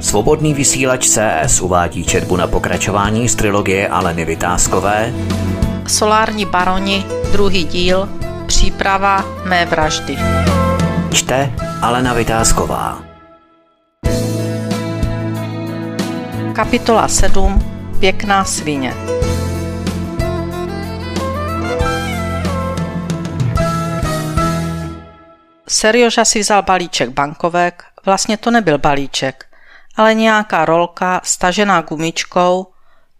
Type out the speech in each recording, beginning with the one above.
Svobodný vysílač CS uvádí četbu na pokračování z trilogie Aleny Vytázkové Solární baroni, druhý díl, příprava mé vraždy. Čte Alena Vytázková. Kapitola 7. Pěkná svině. Serioža si vzal balíček bankovek, vlastně to nebyl balíček, ale nějaká rolka stažená gumičkou,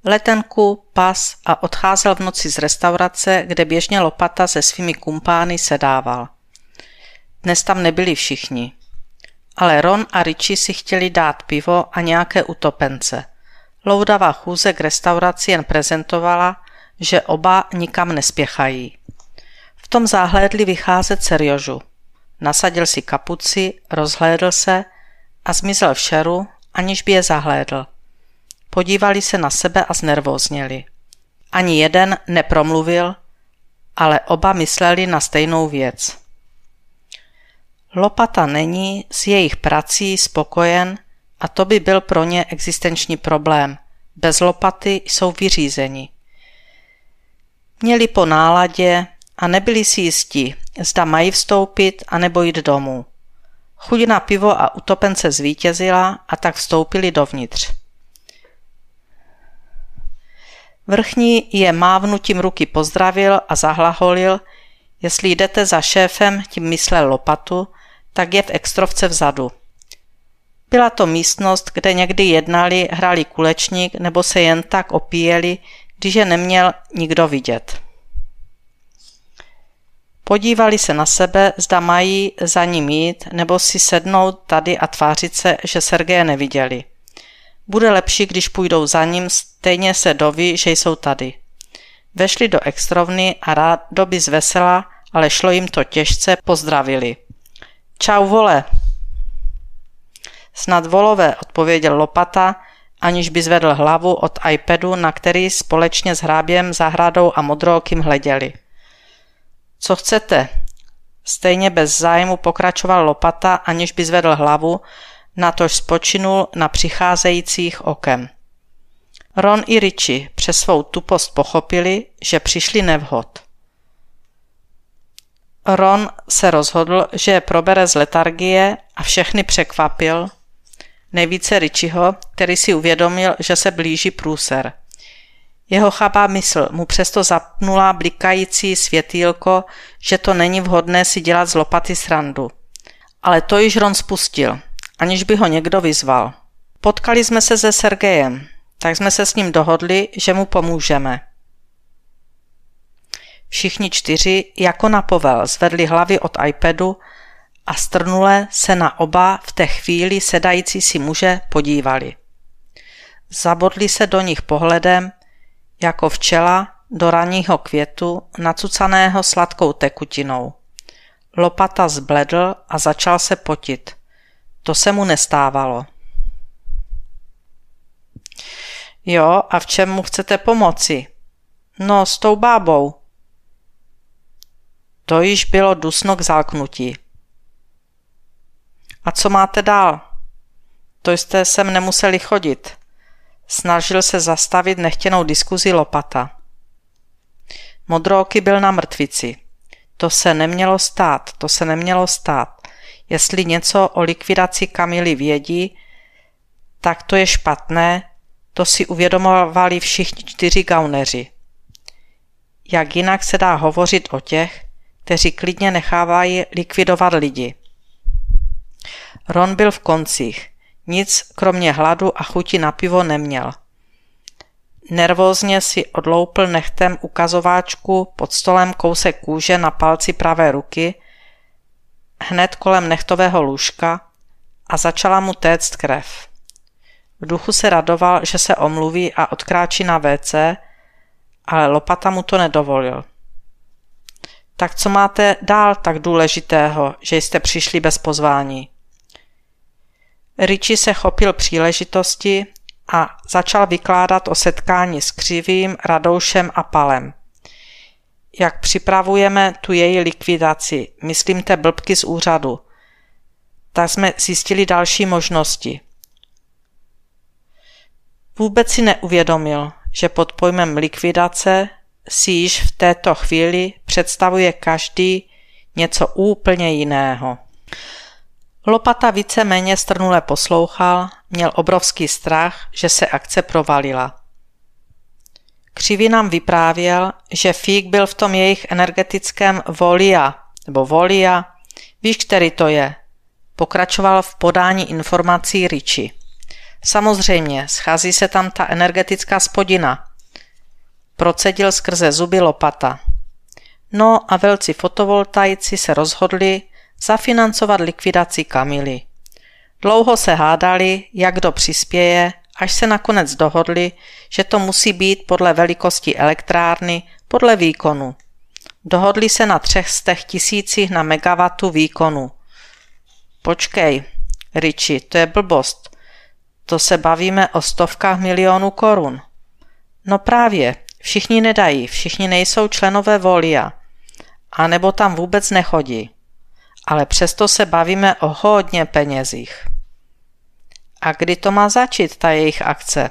letenku, pas a odcházel v noci z restaurace, kde běžně lopata se svými kumpány sedával. Dnes tam nebyli všichni. Ale Ron a Richie si chtěli dát pivo a nějaké utopence. Loudavá chůze k restauraci jen prezentovala, že oba nikam nespěchají. V tom záhlédli vycházet Seriožu. Nasadil si kapuci, rozhlédl se a zmizel v šeru, aniž by je zahlédl. Podívali se na sebe a znervózněli. Ani jeden nepromluvil, ale oba mysleli na stejnou věc. Lopata není s jejich prací spokojen a to by byl pro ně existenční problém. Bez lopaty jsou vyřízeni. Měli po náladě a nebyli si jistí, zda mají vstoupit anebo jít domů. Chudina pivo a utopence zvítězila a tak vstoupili dovnitř. Vrchní je mávnutím ruky pozdravil a zahlaholil, jestli jdete za šéfem, tím myslel lopatu, tak je v extrovce vzadu. Byla to místnost, kde někdy jednali, hráli kulečník nebo se jen tak opíjeli, když je neměl nikdo vidět. Podívali se na sebe, zda mají za ním jít, nebo si sednout tady a tvářit se, že Sergeje neviděli. Bude lepší, když půjdou za ním, stejně se doví, že jsou tady. Vešli do extrovny a rád doby zvesela, ale šlo jim to těžce, pozdravili. Čau vole! Snad volové, odpověděl Lopata, aniž by zvedl hlavu od iPadu, na který společně s hráběm, zahradou a modrookým hleděli. Co chcete? Stejně bez zájmu pokračoval lopata, aniž by zvedl hlavu, natož spočinul na přicházejících okem. Ron i Richie přes svou tupost pochopili, že přišli nevhod. Ron se rozhodl, že je probere z letargie a všechny překvapil, nejvíce Richieho, který si uvědomil, že se blíží průser. Jeho chabá mysl mu přesto zapnula blikající světýlko, že to není vhodné si dělat z lopaty srandu. Ale to již Ron spustil, aniž by ho někdo vyzval. Potkali jsme se se Sergejem, tak jsme se s ním dohodli, že mu pomůžeme. Všichni čtyři, jako na povel, zvedli hlavy od iPadu a strnule se na oba v té chvíli sedající si muže podívali. Zabodli se do nich pohledem jako včela do raního květu nacucaného sladkou tekutinou. Lopata zbledl a začal se potit. To se mu nestávalo. Jo, a v čem mu chcete pomoci? No, s tou bábou. To již bylo dusno k zalknutí. A co máte dál? To jste sem nemuseli chodit. Snažil se zastavit nechtěnou diskuzi lopata. Modrooky byl na mrtvici. To se nemělo stát, to se nemělo stát. Jestli něco o likvidaci Kamily vědí, tak to je špatné, to si uvědomovali všichni čtyři gauneři. Jak jinak se dá hovořit o těch, kteří klidně nechávají likvidovat lidi. Ron byl v koncích. Nic kromě hladu a chuti na pivo neměl. Nervózně si odloupl nechtem ukazováčku pod stolem kousek kůže na palci pravé ruky, hned kolem nechtového lůžka a začala mu téct krev. V duchu se radoval, že se omluví a odkráčí na WC, ale lopata mu to nedovolil. Tak co máte dál tak důležitého, že jste přišli bez pozvání? Richie se chopil příležitosti a začal vykládat o setkání s Křivým, Radoušem a Palem. Jak připravujeme tu její likvidaci, myslím té blbky z úřadu. Tak jsme zjistili další možnosti. Vůbec si neuvědomil, že pod pojmem likvidace si již v této chvíli představuje každý něco úplně jiného. Lopata víceméně strnule poslouchal, měl obrovský strach, že se akce provalila. Křivý nám vyprávěl, že Fík byl v tom jejich energetickém volia, nebo volia, víš, který to je. Pokračoval v podání informací Riči. Samozřejmě, schází se tam ta energetická spodina. Procedil skrze zuby lopata. No a velcí fotovoltaici se rozhodli, zafinancovat likvidaci Kamily. Dlouho se hádali, jak kdo přispěje, až se nakonec dohodli, že to musí být podle velikosti elektrárny, podle výkonu. Dohodli se na třech 300 tisících na megawattu výkonu. Počkej, Riči, to je blbost. To se bavíme o stovkách milionů korun. No právě, všichni nedají, všichni nejsou členové volia. A nebo tam vůbec nechodí ale přesto se bavíme o hodně penězích. A kdy to má začít, ta jejich akce?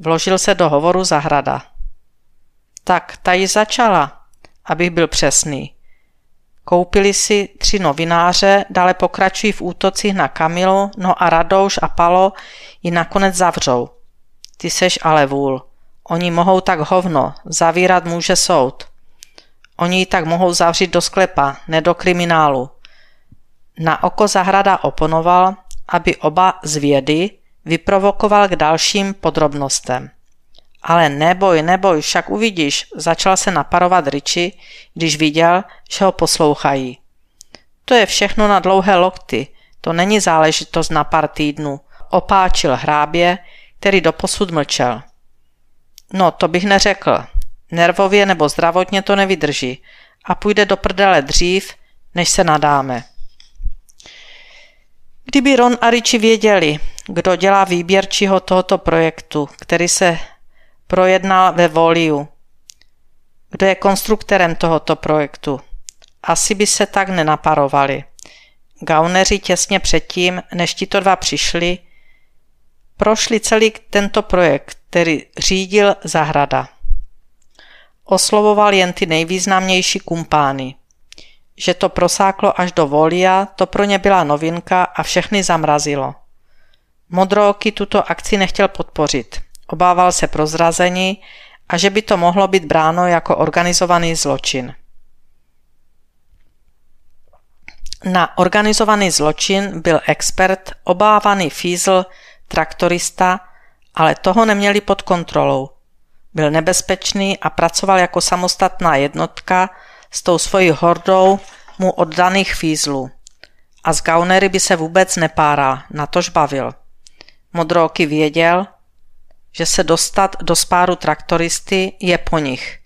Vložil se do hovoru zahrada. Tak, ta ji začala, abych byl přesný. Koupili si tři novináře, dále pokračují v útocích na Kamilo, no a Radouš a Palo ji nakonec zavřou. Ty seš ale vůl. Oni mohou tak hovno, zavírat může soud. Oni ji tak mohou zavřít do sklepa, ne do kriminálu. Na oko zahrada oponoval, aby oba zvědy vyprovokoval k dalším podrobnostem. Ale neboj, neboj, však uvidíš, začal se naparovat Richie, když viděl, že ho poslouchají. To je všechno na dlouhé lokty, to není záležitost na pár týdnů, opáčil hrábě, který doposud mlčel. No, to bych neřekl. Nervově nebo zdravotně to nevydrží a půjde do prdele dřív, než se nadáme. Kdyby Ron a Richie věděli, kdo dělá výběrčího tohoto projektu, který se projednal ve Voliu, kdo je konstruktorem tohoto projektu, asi by se tak nenaparovali. Gauneři těsně předtím, než tito dva přišli, prošli celý tento projekt, který řídil zahrada. Oslovoval jen ty nejvýznamnější kumpány že to prosáklo až do Volia, to pro ně byla novinka a všechny zamrazilo. Modrooky tuto akci nechtěl podpořit. Obával se prozrazení a že by to mohlo být bráno jako organizovaný zločin. Na organizovaný zločin byl expert obávaný fízl, traktorista, ale toho neměli pod kontrolou. Byl nebezpečný a pracoval jako samostatná jednotka – s tou svojí hordou mu oddaných fízlů. A z Gaunery by se vůbec nepárá, natož bavil. Modrooky věděl, že se dostat do spáru traktoristy je po nich.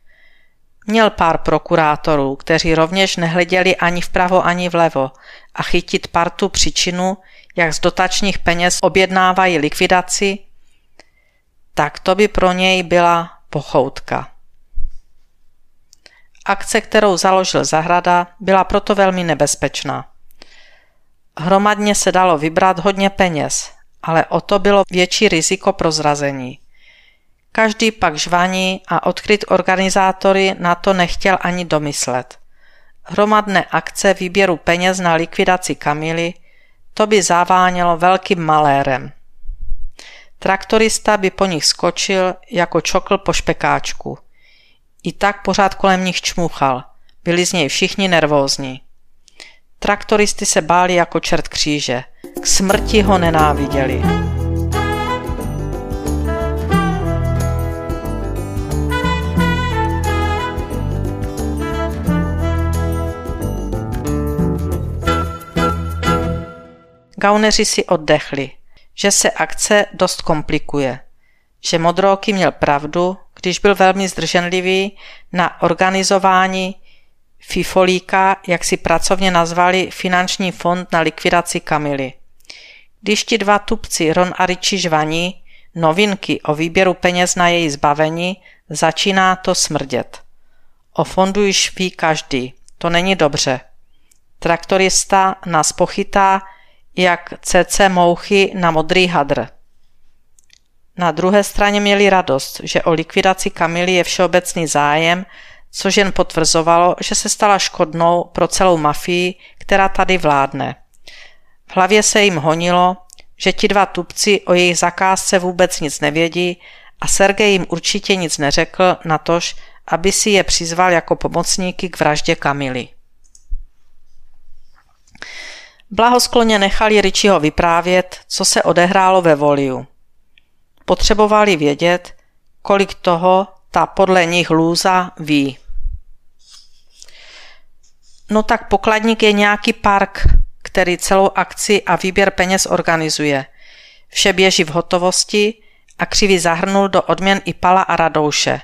Měl pár prokurátorů, kteří rovněž nehleděli ani vpravo, ani vlevo a chytit partu příčinu, jak z dotačních peněz objednávají likvidaci, tak to by pro něj byla pochoutka. Akce, kterou založil zahrada, byla proto velmi nebezpečná. Hromadně se dalo vybrat hodně peněz, ale o to bylo větší riziko prozrazení. Každý pak žvaní a odkryt organizátory na to nechtěl ani domyslet. Hromadné akce výběru peněz na likvidaci Kamily, to by zavánělo velkým malérem. Traktorista by po nich skočil jako čokl po špekáčku. I tak pořád kolem nich čmuchal. Byli z něj všichni nervózní. Traktoristy se báli jako čert kříže. K smrti ho nenáviděli. Gauneři si oddechli, že se akce dost komplikuje, že Modroky měl pravdu, když byl velmi zdrženlivý na organizování Fifolíka, jak si pracovně nazvali Finanční fond na likvidaci Kamily. Když ti dva tupci Ron a Richie žvaní, novinky o výběru peněz na její zbavení, začíná to smrdět. O fondu již ví každý, to není dobře. Traktorista nás pochytá jak CC mouchy na modrý hadr. Na druhé straně měli radost, že o likvidaci Kamily je všeobecný zájem, což jen potvrzovalo, že se stala škodnou pro celou mafii, která tady vládne. V hlavě se jim honilo, že ti dva tupci o jejich zakázce vůbec nic nevědí a Sergej jim určitě nic neřekl na tož, aby si je přizval jako pomocníky k vraždě Kamily. Blahoskloně nechali Ričiho vyprávět, co se odehrálo ve Voliu. Potřebovali vědět, kolik toho ta podle nich lůza ví. No tak pokladník je nějaký park, který celou akci a výběr peněz organizuje. Vše běží v hotovosti a křivý zahrnul do odměn i Pala a Radouše.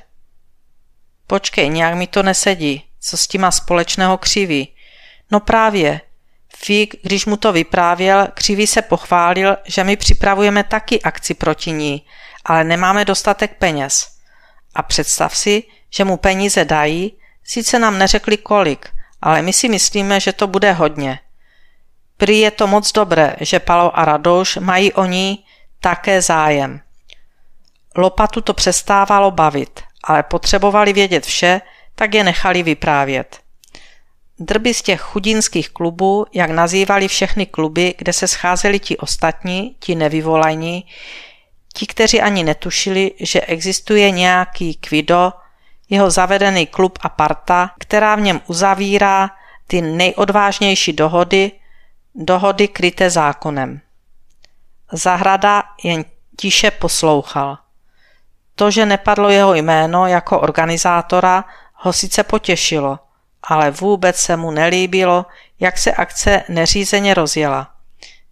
Počkej, nějak mi to nesedí. Co s tím má společného křivý? No právě, Fík, když mu to vyprávěl, křivý se pochválil, že my připravujeme taky akci proti ní, ale nemáme dostatek peněz. A představ si, že mu peníze dají, sice nám neřekli kolik, ale my si myslíme, že to bude hodně. Prý je to moc dobré, že Palo a Radouš mají o ní také zájem. Lopatu to přestávalo bavit, ale potřebovali vědět vše, tak je nechali vyprávět. Drby z těch chudinských klubů, jak nazývali všechny kluby, kde se scházeli ti ostatní, ti nevyvolaní, ti, kteří ani netušili, že existuje nějaký kvido, jeho zavedený klub a parta, která v něm uzavírá ty nejodvážnější dohody, dohody kryté zákonem. Zahrada jen tiše poslouchal. To, že nepadlo jeho jméno jako organizátora, ho sice potěšilo – ale vůbec se mu nelíbilo, jak se akce neřízeně rozjela.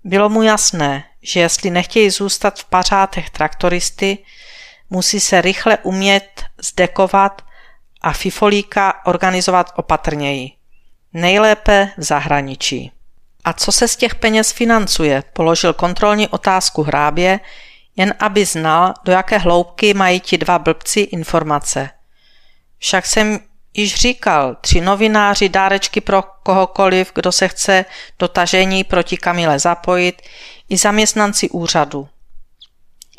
Bylo mu jasné, že jestli nechtějí zůstat v pařátech traktoristy, musí se rychle umět zdekovat a fifolíka organizovat opatrněji. Nejlépe v zahraničí. A co se z těch peněz financuje, položil kontrolní otázku hrábě, jen aby znal, do jaké hloubky mají ti dva blbci informace. Však jsem Již říkal, tři novináři dárečky pro kohokoliv, kdo se chce do tažení proti Kamile zapojit, i zaměstnanci úřadu.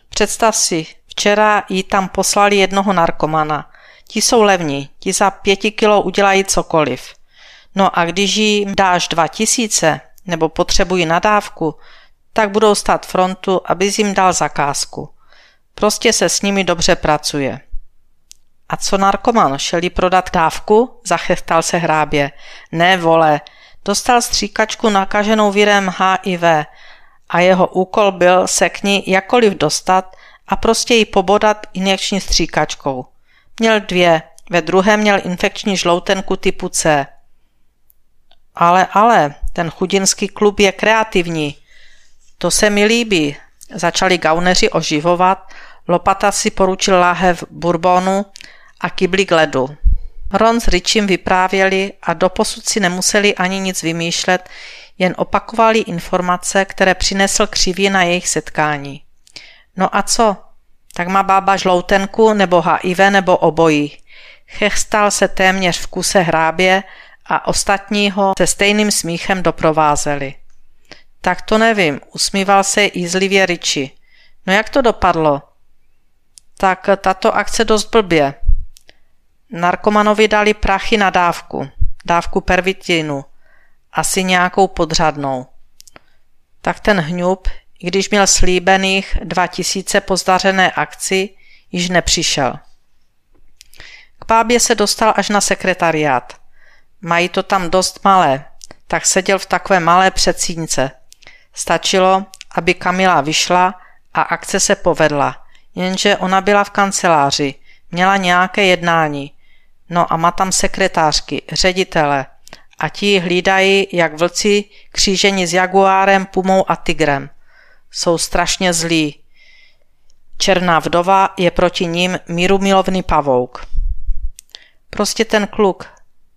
Představ si, včera jí tam poslali jednoho narkomana. Ti jsou levní, ti za pěti kilo udělají cokoliv. No a když jim dáš dva tisíce, nebo potřebují nadávku, tak budou stát frontu, aby jim dal zakázku. Prostě se s nimi dobře pracuje. A co narkoman, šel jí prodat dávku? Zachechtal se hrábě. Ne, vole, dostal stříkačku nakaženou virem HIV a jeho úkol byl se k ní jakoliv dostat a prostě ji pobodat injekční stříkačkou. Měl dvě, ve druhé měl infekční žloutenku typu C. Ale, ale, ten chudinský klub je kreativní. To se mi líbí. Začali gauneři oživovat, Lopata si poručil láhev bourbonu, a k ledu. Ron s Richim vyprávěli a doposud si nemuseli ani nic vymýšlet, jen opakovali informace, které přinesl křivě na jejich setkání. No a co? Tak má bába žloutenku nebo HIV nebo obojí. Chechstal se téměř v kuse hrábě a ostatní ho se stejným smíchem doprovázeli. Tak to nevím, usmíval se jízlivě Richie. No jak to dopadlo? Tak tato akce dost blbě, Narkomanovi dali prachy na dávku, dávku pervitinu, asi nějakou podřadnou. Tak ten hňub, i když měl slíbených dva tisíce po akci, již nepřišel. K pábě se dostal až na sekretariát. Mají to tam dost malé, tak seděl v takové malé předsínce. Stačilo, aby Kamila vyšla a akce se povedla, jenže ona byla v kanceláři, měla nějaké jednání, No a má tam sekretářky, ředitele. A ti hlídají jak vlci kříženi s jaguárem, pumou a tigrem. Jsou strašně zlí. Černá vdova je proti ním mírumilovný pavouk. Prostě ten kluk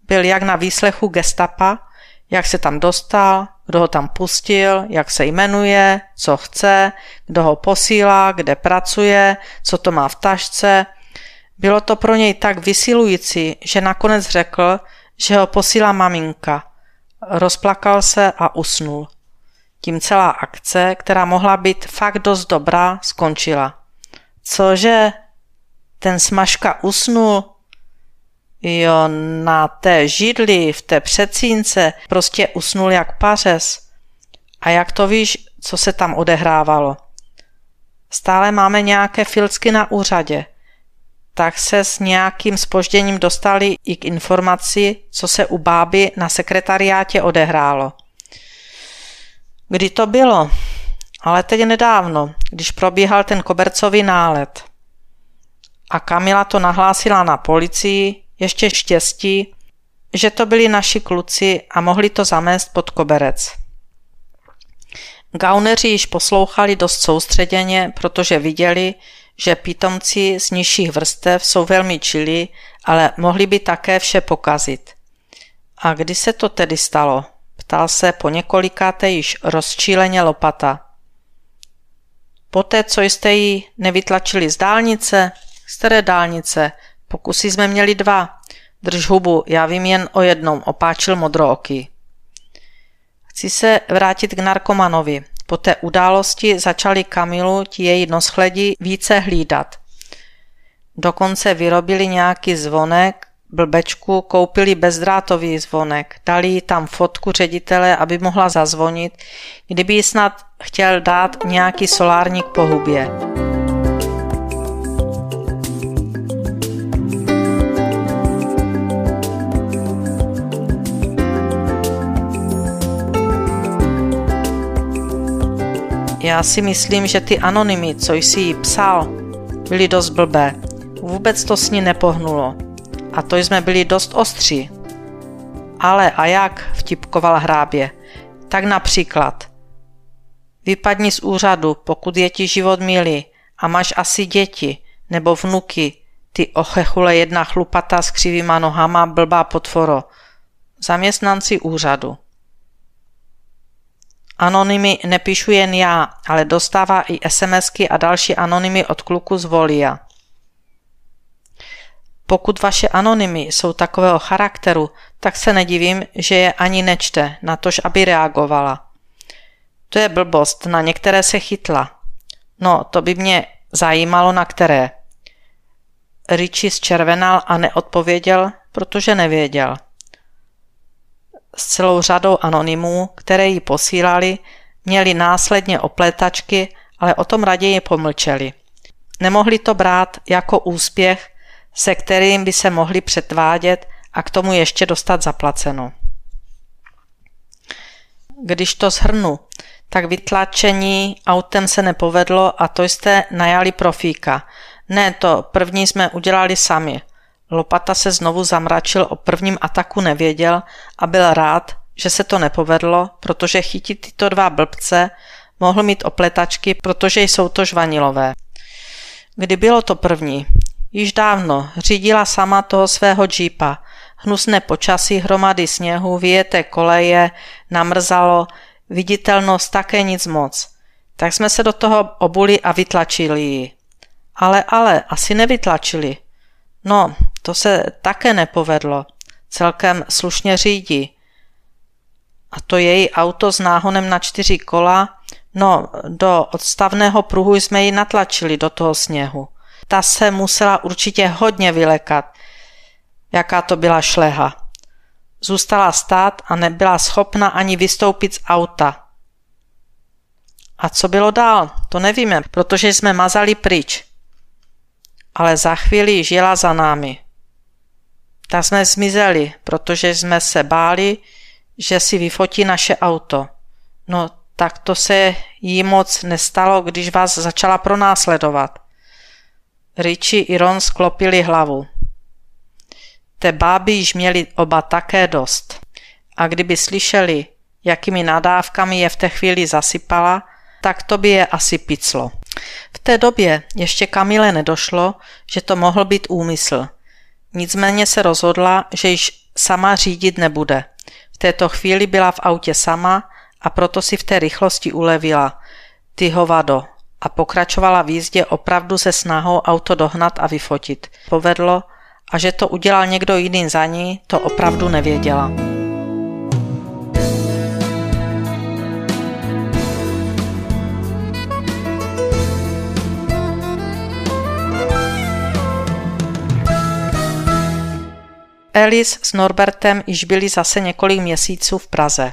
byl jak na výslechu gestapa, jak se tam dostal, kdo ho tam pustil, jak se jmenuje, co chce, kdo ho posílá, kde pracuje, co to má v tašce – bylo to pro něj tak vysilující, že nakonec řekl, že ho posílá maminka. Rozplakal se a usnul. Tím celá akce, která mohla být fakt dost dobrá, skončila. Cože? Ten smažka usnul? Jo, na té židli, v té přecínce, prostě usnul jak pařez. A jak to víš, co se tam odehrávalo? Stále máme nějaké filcky na úřadě – tak se s nějakým spožděním dostali i k informaci, co se u báby na sekretariátě odehrálo. Kdy to bylo? Ale teď nedávno, když probíhal ten kobercový nálet. A Kamila to nahlásila na policii, ještě štěstí, že to byli naši kluci a mohli to zamést pod koberec. Gauneři již poslouchali dost soustředěně, protože viděli, že pitomci z nižších vrstev jsou velmi čili, ale mohli by také vše pokazit. A kdy se to tedy stalo? Ptal se po několikáté již rozčíleně lopata. Poté, co jste ji nevytlačili z dálnice? Z které dálnice? Pokusy jsme měli dva. Drž hubu, já vím jen o jednom, opáčil modrooky. Chci se vrátit k narkomanovi. Po té události začali Kamilu ti její noschledi více hlídat. Dokonce vyrobili nějaký zvonek, blbečku, koupili bezdrátový zvonek, dali tam fotku ředitele, aby mohla zazvonit, kdyby snad chtěl dát nějaký solárník po hubě. Já si myslím, že ty anonymy, co jsi jí psal, byly dost blbé. Vůbec to s ní nepohnulo. A to jsme byli dost ostří. Ale a jak, vtipkoval hrábě. Tak například. Vypadni z úřadu, pokud je ti život milý a máš asi děti nebo vnuky, ty ochechule jedna chlupata s křivýma nohama blbá potvoro. Zaměstnanci úřadu. Anonymy nepíšu jen já, ale dostává i SMSky a další anonymy od kluku z Volia. Pokud vaše anonymy jsou takového charakteru, tak se nedivím, že je ani nečte, na tož aby reagovala. To je blbost, na některé se chytla. No, to by mě zajímalo, na které. Richie zčervenal a neodpověděl, protože nevěděl s celou řadou anonymů, které ji posílali, měli následně opletačky, ale o tom raději pomlčeli. Nemohli to brát jako úspěch, se kterým by se mohli přetvádět a k tomu ještě dostat zaplaceno. Když to shrnu, tak vytlačení autem se nepovedlo a to jste najali profíka. Ne, to první jsme udělali sami. Lopata se znovu zamračil o prvním ataku nevěděl a byl rád, že se to nepovedlo, protože chytit tyto dva blbce mohl mít opletačky, protože jsou to žvanilové. Kdy bylo to první? Již dávno řídila sama toho svého džípa. Hnusné počasí, hromady sněhu, vyjeté koleje, namrzalo, viditelnost také nic moc. Tak jsme se do toho obuli a vytlačili ji. Ale, ale, asi nevytlačili. No, to se také nepovedlo. Celkem slušně řídí. A to její auto s náhonem na čtyři kola, no do odstavného pruhu jsme ji natlačili do toho sněhu. Ta se musela určitě hodně vylekat, jaká to byla šleha. Zůstala stát a nebyla schopna ani vystoupit z auta. A co bylo dál, to nevíme, protože jsme mazali pryč. Ale za chvíli žila za námi. Ta jsme zmizeli, protože jsme se báli, že si vyfotí naše auto. No, tak to se jí moc nestalo, když vás začala pronásledovat. Richie i Ron sklopili hlavu. Te báby již měli oba také dost. A kdyby slyšeli, jakými nadávkami je v té chvíli zasypala, tak to by je asi piclo. V té době ještě Kamile nedošlo, že to mohl být úmysl – Nicméně se rozhodla, že již sama řídit nebude. V této chvíli byla v autě sama a proto si v té rychlosti ulevila. Ty hovado. A pokračovala v jízdě opravdu se snahou auto dohnat a vyfotit. Povedlo, a že to udělal někdo jiný za ní, to opravdu nevěděla. Alice s Norbertem již byli zase několik měsíců v Praze.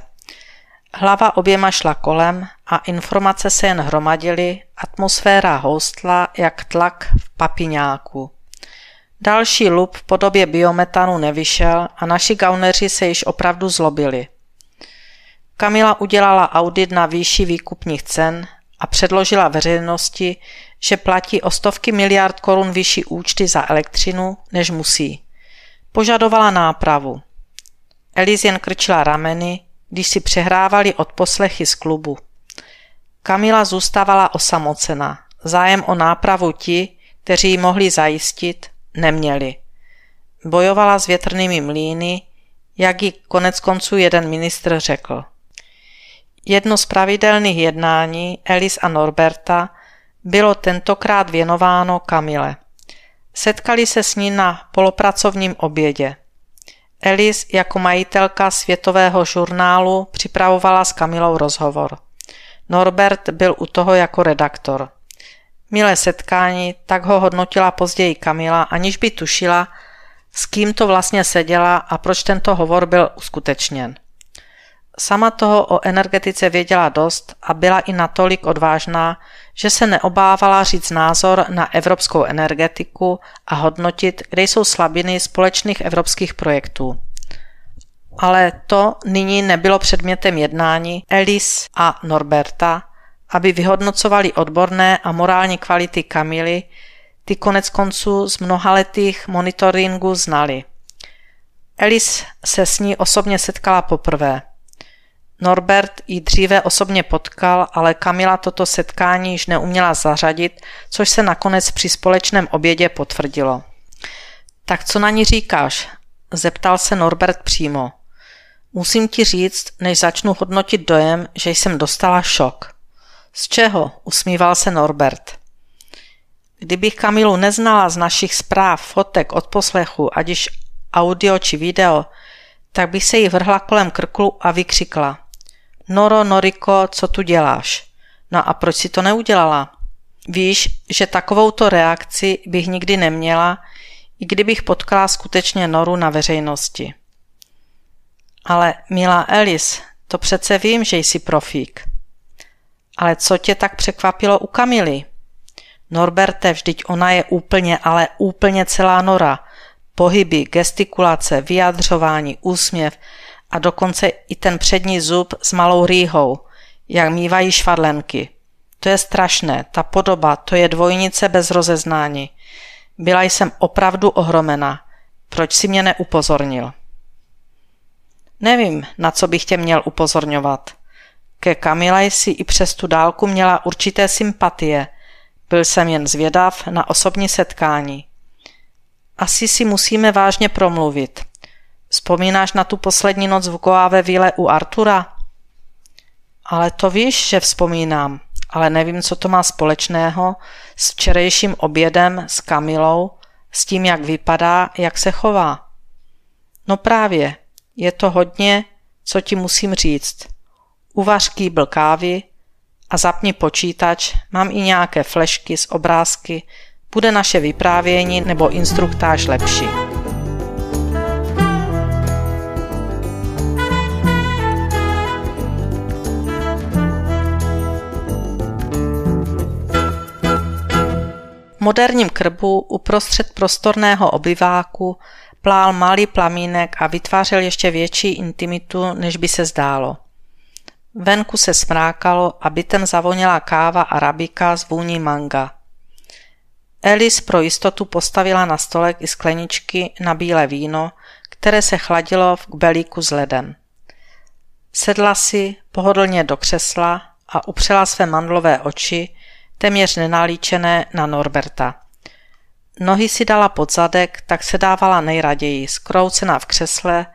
Hlava oběma šla kolem a informace se jen hromadily, atmosféra houstla jak tlak v papiňáku. Další lup v podobě biometanu nevyšel a naši gauneři se již opravdu zlobili. Kamila udělala audit na výši výkupních cen a předložila veřejnosti, že platí o stovky miliard korun vyšší účty za elektřinu, než musí. Požadovala nápravu. Elis jen krčila rameny, když si přehrávali odposlechy z klubu. Kamila zůstávala osamocena. Zájem o nápravu ti, kteří ji mohli zajistit, neměli. Bojovala s větrnými mlýny, jak ji konec konců jeden ministr řekl. Jedno z pravidelných jednání Elis a Norberta bylo tentokrát věnováno Kamile. Setkali se s ní na polopracovním obědě. Elis jako majitelka světového žurnálu připravovala s Kamilou rozhovor. Norbert byl u toho jako redaktor. Milé setkání, tak ho hodnotila později Kamila, aniž by tušila, s kým to vlastně seděla a proč tento hovor byl uskutečněn. Sama toho o energetice věděla dost a byla i natolik odvážná, že se neobávala říct názor na evropskou energetiku a hodnotit, kde jsou slabiny společných evropských projektů. Ale to nyní nebylo předmětem jednání Elis a Norberta, aby vyhodnocovali odborné a morální kvality Kamily, ty konec konců z mnohaletých monitoringu znali. Elis se s ní osobně setkala poprvé. Norbert ji dříve osobně potkal, ale Kamila toto setkání již neuměla zařadit, což se nakonec při společném obědě potvrdilo. Tak co na ní říkáš? Zeptal se Norbert přímo. Musím ti říct, než začnu hodnotit dojem, že jsem dostala šok. Z čeho? Usmíval se Norbert. Kdybych Kamilu neznala z našich zpráv, fotek, odposlechu, ať již audio či video, tak bych se jí vrhla kolem krku a vykřikla. Noro, Noriko, co tu děláš? No a proč si to neudělala? Víš, že takovouto reakci bych nikdy neměla, i kdybych potkala skutečně Noru na veřejnosti. Ale milá Elis, to přece vím, že jsi profík. Ale co tě tak překvapilo u Kamily? Norberte, vždyť ona je úplně, ale úplně celá Nora. Pohyby, gestikulace, vyjadřování, úsměv – a dokonce i ten přední zub s malou rýhou, jak mývají švadlenky. To je strašné, ta podoba, to je dvojnice bez rozeznání. Byla jsem opravdu ohromena. Proč si mě neupozornil? Nevím, na co bych tě měl upozorňovat. Ke Kamila si i přes tu dálku měla určité sympatie. Byl jsem jen zvědav na osobní setkání. Asi si musíme vážně promluvit. Vzpomínáš na tu poslední noc v Goáve víle u Artura? Ale to víš, že vzpomínám, ale nevím, co to má společného s včerejším obědem, s Kamilou, s tím, jak vypadá, jak se chová. No právě, je to hodně, co ti musím říct. Uvař kýbl kávy a zapni počítač, mám i nějaké flešky s obrázky, bude naše vyprávění nebo instruktáž lepší. moderním krbu uprostřed prostorného obyváku plál malý plamínek a vytvářel ještě větší intimitu, než by se zdálo. Venku se smrákalo a bytem zavonila káva arabika z vůní manga. Elis pro jistotu postavila na stolek i skleničky na bílé víno, které se chladilo v kbelíku s ledem. Sedla si pohodlně do křesla a upřela své mandlové oči téměř nenalíčené na Norberta. Nohy si dala pod zadek, tak se dávala nejraději, skroucená v křesle,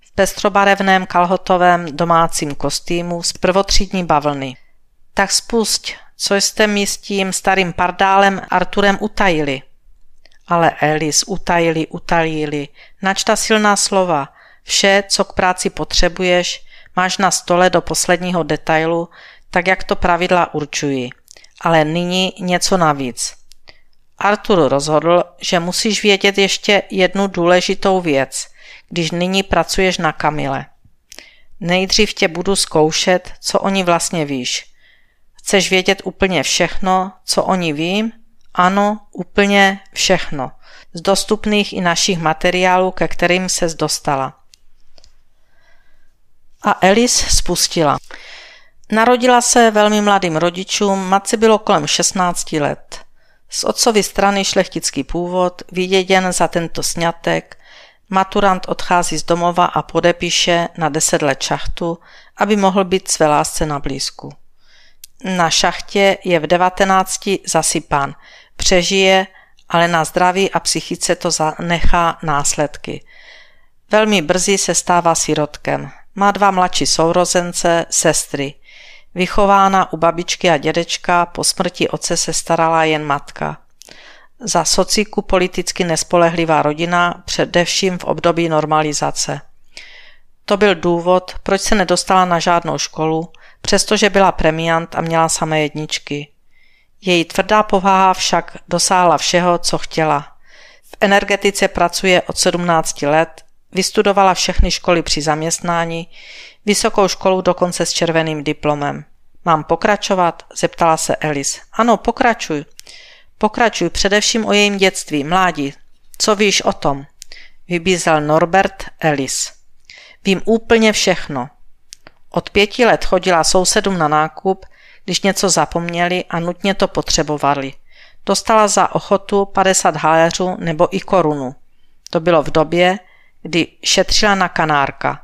v pestrobarevném kalhotovém domácím kostýmu z prvotřídní bavlny. Tak spust, co jste mi s tím starým pardálem Arturem utajili. Ale Elis utajili, utajili, načta silná slova, vše, co k práci potřebuješ, máš na stole do posledního detailu, tak jak to pravidla určují – ale nyní něco navíc. Artur rozhodl, že musíš vědět ještě jednu důležitou věc, když nyní pracuješ na Kamile. Nejdřív tě budu zkoušet, co oni vlastně víš. Chceš vědět úplně všechno, co oni vím? Ano, úplně všechno. Z dostupných i našich materiálů, ke kterým se dostala. A Elis spustila. Narodila se velmi mladým rodičům, matce bylo kolem 16 let. Z otcovy strany šlechtický původ, vyděděn za tento sňatek, maturant odchází z domova a podepíše na deset let šachtu, aby mohl být své lásce na blízku. Na šachtě je v 19 zasypán, přežije, ale na zdraví a psychice to zanechá následky. Velmi brzy se stává sirotkem. Má dva mladší sourozence, sestry – Vychována u babičky a dědečka, po smrti otce se starala jen matka. Za sociku politicky nespolehlivá rodina, především v období normalizace. To byl důvod, proč se nedostala na žádnou školu, přestože byla premiant a měla samé jedničky. Její tvrdá povaha však dosáhla všeho, co chtěla. V energetice pracuje od 17 let, Vystudovala všechny školy při zaměstnání, vysokou školu dokonce s červeným diplomem. Mám pokračovat? zeptala se Elis. Ano, pokračuj. Pokračuj především o jejím dětství, mládí. Co víš o tom? Vybízel Norbert Elis. Vím úplně všechno. Od pěti let chodila sousedům na nákup, když něco zapomněli a nutně to potřebovali. Dostala za ochotu 50 haléřů nebo i korunu. To bylo v době, kdy šetřila na kanárka.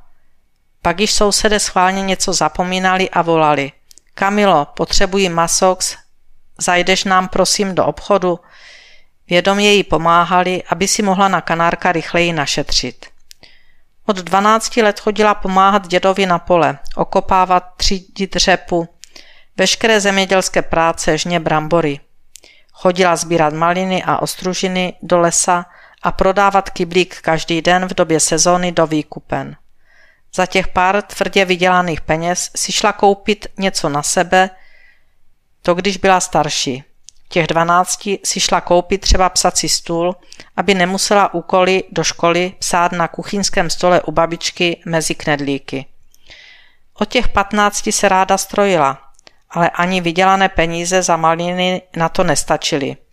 Pak již sousede schválně něco zapomínali a volali. Kamilo, potřebuji masox, zajdeš nám prosím do obchodu. Vědomě jí pomáhali, aby si mohla na kanárka rychleji našetřit. Od 12 let chodila pomáhat dědovi na pole, okopávat, třídit řepu, veškeré zemědělské práce, žně brambory. Chodila sbírat maliny a ostružiny do lesa a prodávat kyblík každý den v době sezóny do výkupen. Za těch pár tvrdě vydělaných peněz si šla koupit něco na sebe, to když byla starší. těch dvanácti si šla koupit třeba psací stůl, aby nemusela úkoly do školy psát na kuchyňském stole u babičky mezi knedlíky. O těch patnácti se ráda strojila, ale ani vydělané peníze za maliny na to nestačily –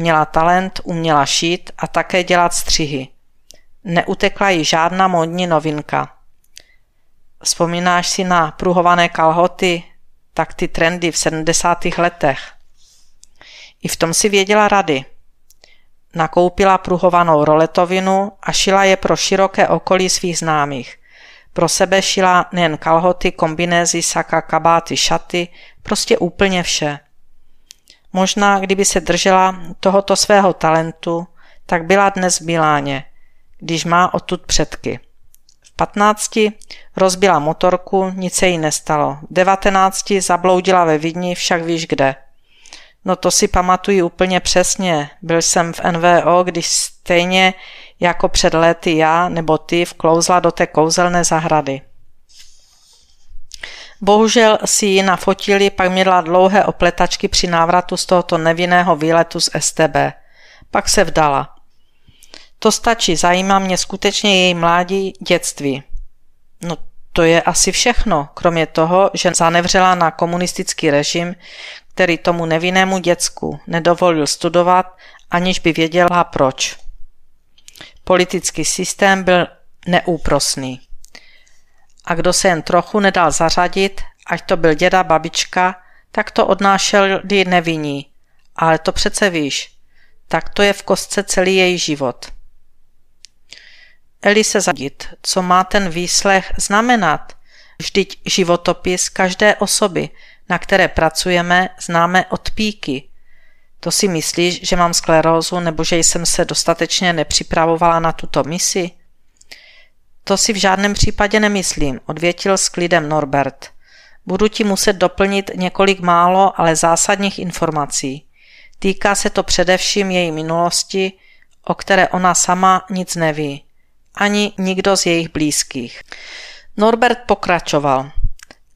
Měla talent, uměla šít a také dělat střihy. Neutekla jí žádná módní novinka. Vzpomínáš si na pruhované kalhoty, tak ty trendy v 70. letech. I v tom si věděla rady. Nakoupila pruhovanou roletovinu a šila je pro široké okolí svých známých. Pro sebe šila nejen kalhoty, kombinézy, saka, kabáty, šaty, prostě úplně vše. Možná, kdyby se držela tohoto svého talentu, tak byla dnes v Miláně, když má odtud předky. V 15 rozbila motorku, nic se jí nestalo. V 19 zabloudila ve Vídni, však víš kde. No to si pamatuji úplně přesně. Byl jsem v NVO, když stejně jako před léty já nebo ty vklouzla do té kouzelné zahrady. Bohužel si ji nafotili, pak měla dlouhé opletačky při návratu z tohoto nevinného výletu z STB. Pak se vdala. To stačí, zajímá mě skutečně její mládí, dětství. No to je asi všechno, kromě toho, že zanevřela na komunistický režim, který tomu nevinnému děcku nedovolil studovat, aniž by věděla proč. Politický systém byl neúprosný a kdo se jen trochu nedal zařadit, ať to byl děda, babička, tak to odnášel neviní. Ale to přece víš. Tak to je v kostce celý její život. Eli se zadit, co má ten výslech znamenat. Vždyť životopis každé osoby, na které pracujeme, známe od píky. To si myslíš, že mám sklerózu nebo že jsem se dostatečně nepřipravovala na tuto misi? To si v žádném případě nemyslím, odvětil s klidem Norbert. Budu ti muset doplnit několik málo, ale zásadních informací. Týká se to především její minulosti, o které ona sama nic neví. Ani nikdo z jejich blízkých. Norbert pokračoval.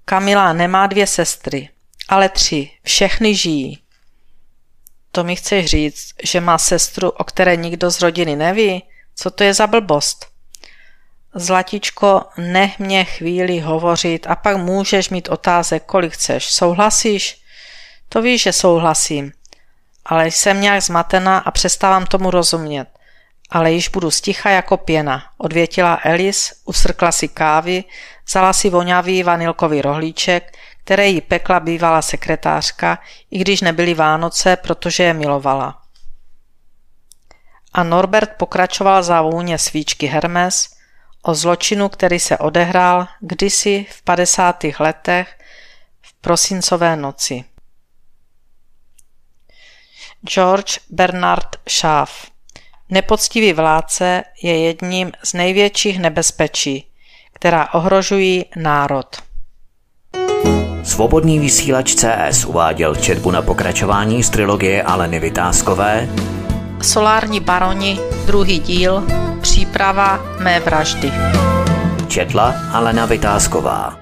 Kamila nemá dvě sestry, ale tři. Všechny žijí. To mi chceš říct, že má sestru, o které nikdo z rodiny neví? Co to je za blbost? Zlatičko, nech mě chvíli hovořit a pak můžeš mít otázek, kolik chceš. Souhlasíš? To víš, že souhlasím. Ale jsem nějak zmatená a přestávám tomu rozumět. Ale již budu sticha jako pěna, odvětila Elis, usrkla si kávy, vzala si voňavý vanilkový rohlíček, které jí pekla bývalá sekretářka, i když nebyly Vánoce, protože je milovala. A Norbert pokračoval za vůně svíčky Hermes, o zločinu, který se odehrál kdysi v 50. letech v prosincové noci. George Bernard Schaaf Nepoctivý vládce je jedním z největších nebezpečí, která ohrožují národ. Svobodný vysílač CS uváděl četbu na pokračování z trilogie Aleny Vytázkové Solární baroni, druhý díl, Zpráva mé vraždy. Četla Alena Vytázková.